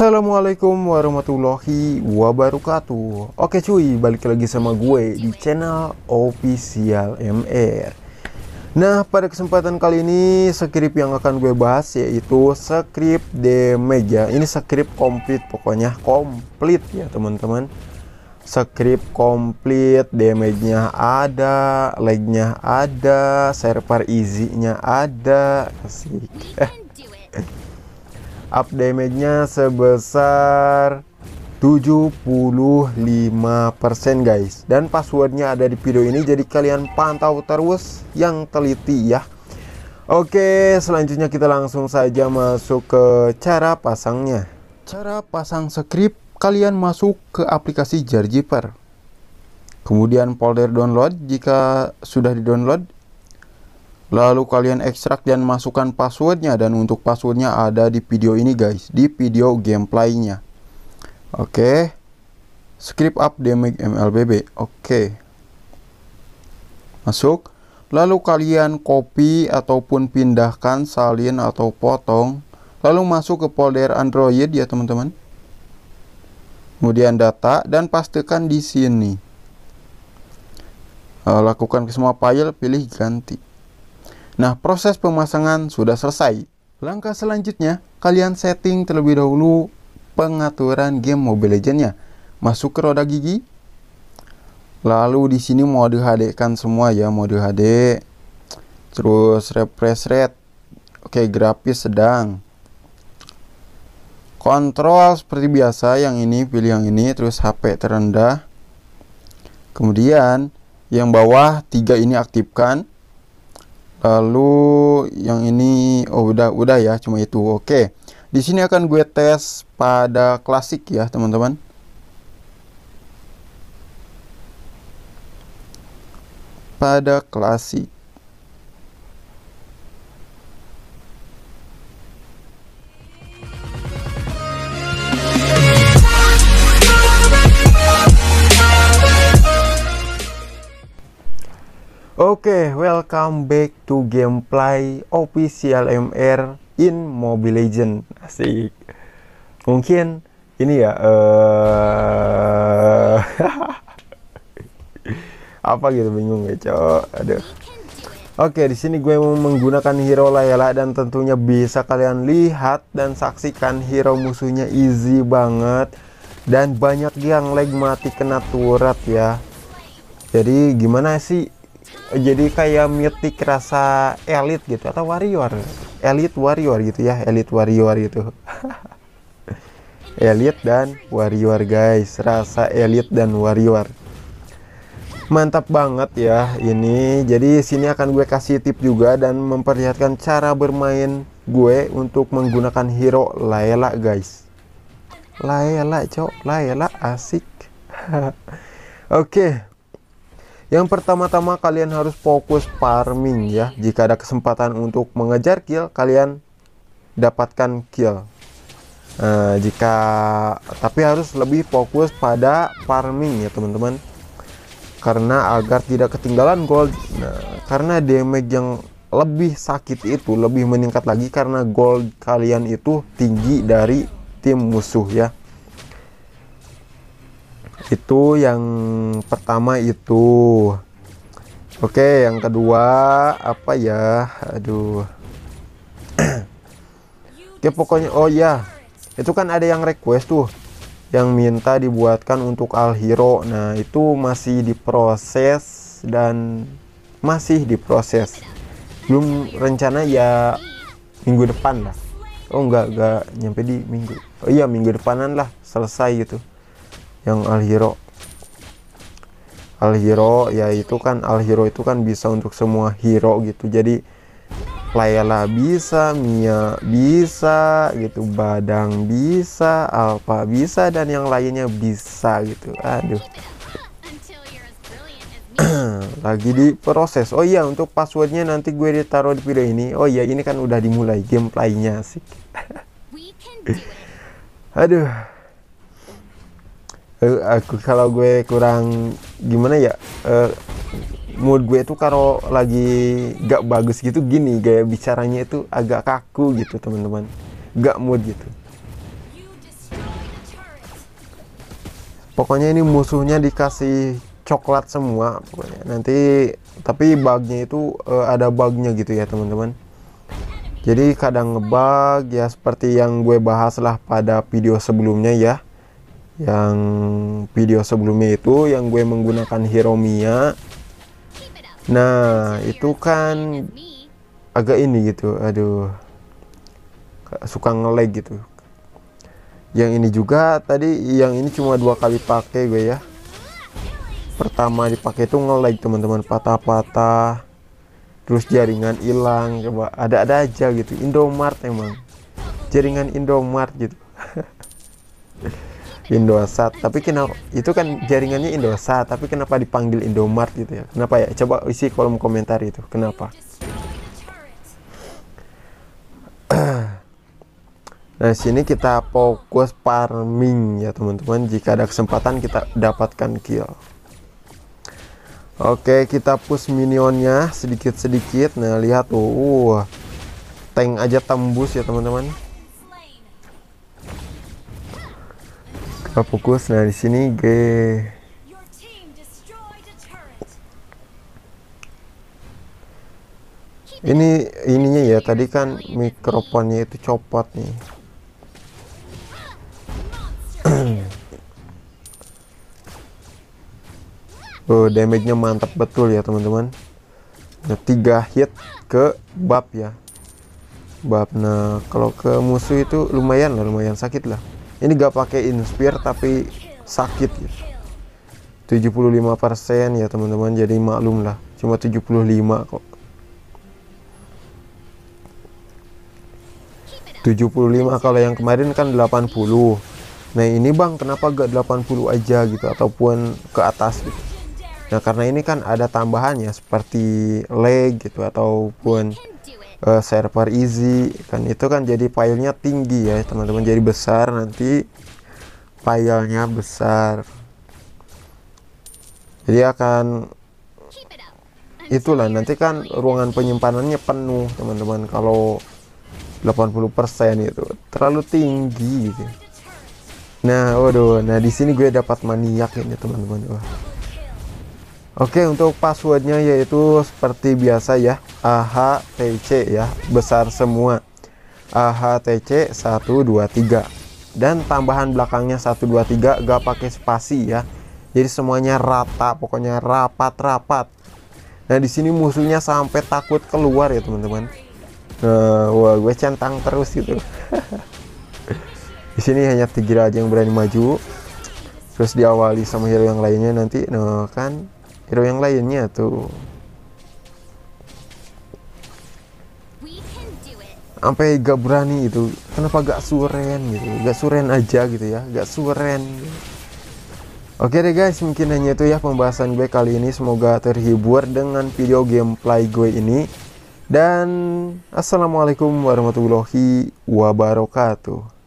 Assalamualaikum warahmatullahi wabarakatuh Oke cuy, balik lagi sama gue di channel Official MR Nah, pada kesempatan kali ini skrip yang akan gue bahas yaitu skrip damage ya Ini skrip komplit, pokoknya komplit ya teman-teman Skrip komplit, damage-nya ada, lag-nya ada, server easy-nya ada kasih. up damage-nya sebesar 75% guys dan passwordnya ada di video ini jadi kalian pantau terus yang teliti ya Oke selanjutnya kita langsung saja masuk ke cara pasangnya cara pasang script kalian masuk ke aplikasi Jarjiper kemudian folder download jika sudah di download Lalu kalian ekstrak dan masukkan passwordnya dan untuk passwordnya ada di video ini guys, di video gameplaynya. Oke. Okay. Script up damage MLBB. Oke. Okay. Masuk. Lalu kalian copy ataupun pindahkan, salin atau potong. Lalu masuk ke folder Android ya teman-teman. Kemudian data dan pastikan di sini. Eh, lakukan ke semua file, pilih ganti. Nah, proses pemasangan sudah selesai. Langkah selanjutnya, kalian setting terlebih dahulu pengaturan game Mobile Legends-nya. Masuk ke roda gigi. Lalu di sini mode HD kan semua ya, mode HD. Terus refresh rate. Oke, grafis sedang. Kontrol seperti biasa, yang ini pilih yang ini, terus HP terendah. Kemudian yang bawah tiga ini aktifkan lalu yang ini oh udah udah ya cuma itu oke di sini akan gue tes pada klasik ya teman-teman pada klasik Oke, okay, welcome back to gameplay official MR in Mobile Legend. Asik. Mungkin ini ya uh... apa gitu bingung ya, cowok. Aduh. Oke, okay, di sini gue mau menggunakan hero Layla dan tentunya bisa kalian lihat dan saksikan hero musuhnya easy banget dan banyak yang lag mati kena turret ya. Jadi gimana sih jadi kayak mythic rasa elite gitu atau warrior elite warrior gitu ya elite warrior gitu elite dan warrior guys rasa elite dan warrior mantap banget ya ini jadi sini akan gue kasih tip juga dan memperlihatkan cara bermain gue untuk menggunakan hero Layla guys Layla cok Layla asik oke okay. Yang pertama-tama kalian harus fokus farming ya. Jika ada kesempatan untuk mengejar kill, kalian dapatkan kill. Uh, jika tapi harus lebih fokus pada farming ya teman-teman. Karena agar tidak ketinggalan gold. Nah, karena damage yang lebih sakit itu lebih meningkat lagi karena gold kalian itu tinggi dari tim musuh ya itu yang pertama itu oke yang kedua apa ya aduh oke pokoknya oh ya itu kan ada yang request tuh yang minta dibuatkan untuk Al Hero nah itu masih diproses dan masih diproses belum rencana ya minggu depan lah oh enggak enggak nyampe di minggu oh iya minggu depanan lah selesai gitu yang al hero al hero ya itu kan al hero itu kan bisa untuk semua hero gitu jadi Layla bisa, Mia bisa, gitu, Badang bisa, alpha bisa, dan yang lainnya bisa gitu. Aduh. Lagi diproses. Oh iya, untuk passwordnya nanti gue ditaruh di video ini. Oh iya, ini kan udah dimulai gameplaynya sih. Aduh. Eh, aku kalau gue kurang gimana ya uh, mood gue tuh kalau lagi gak bagus gitu gini gaya bicaranya itu agak kaku gitu teman-teman gak mood gitu pokoknya ini musuhnya dikasih coklat semua pokoknya nanti tapi bugnya itu uh, ada bugnya gitu ya teman-teman jadi kadang ngebug ya seperti yang gue bahas lah pada video sebelumnya ya yang video sebelumnya itu yang gue menggunakan Hiromia nah itu kan agak ini gitu aduh suka ngeleg gitu yang ini juga tadi yang ini cuma dua kali pakai gue ya pertama dipakai itu ngeleg teman-teman patah-patah terus jaringan hilang coba ada-ada aja gitu Indomart emang jaringan Indomart gitu Indosat tapi kenapa itu kan jaringannya Indosat tapi kenapa dipanggil Indomart gitu ya kenapa ya coba isi kolom komentar itu kenapa nah sini kita fokus farming ya teman-teman jika ada kesempatan kita dapatkan kill Oke, kita push minionnya sedikit-sedikit. Nah, lihat tuh. Uh, tank aja tembus ya, teman-teman. kita fokus nah di sini G ini ininya ya tadi kan mikrofonnya itu copot nih Oh, damage-nya mantap betul ya teman-teman. Nah, tiga hit ke bab ya. Bab. Nah, kalau ke musuh itu lumayan lah, lumayan sakit lah ini gak pakai inspire tapi sakit ya. 75% ya teman-teman jadi maklum lah cuma 75 kok 75 kalau yang kemarin kan 80 nah ini bang kenapa gak 80 aja gitu ataupun ke atas gitu nah karena ini kan ada tambahannya seperti leg gitu ataupun uh, server easy kan itu kan jadi filenya tinggi ya teman-teman jadi besar nanti filenya besar jadi akan itulah nanti kan ruangan penyimpanannya penuh teman-teman kalau 80% itu terlalu tinggi gitu. Nah, waduh, nah di sini gue dapat maniak ini teman-teman. Wah. Oke untuk passwordnya yaitu seperti biasa ya AHTC ya besar semua AHTC 123 dan tambahan belakangnya 123 gak pakai spasi ya jadi semuanya rata pokoknya rapat-rapat nah di sini musuhnya sampai takut keluar ya teman-teman nah, wah gue centang terus gitu di sini hanya tiga aja yang berani maju terus diawali sama hero yang lainnya nanti nah kan hero yang lainnya tuh sampai gak berani itu kenapa gak suren gitu gak suren aja gitu ya gak suren Oke deh guys, mungkin hanya itu ya pembahasan gue kali ini. Semoga terhibur dengan video gameplay gue ini. Dan Assalamualaikum warahmatullahi wabarakatuh.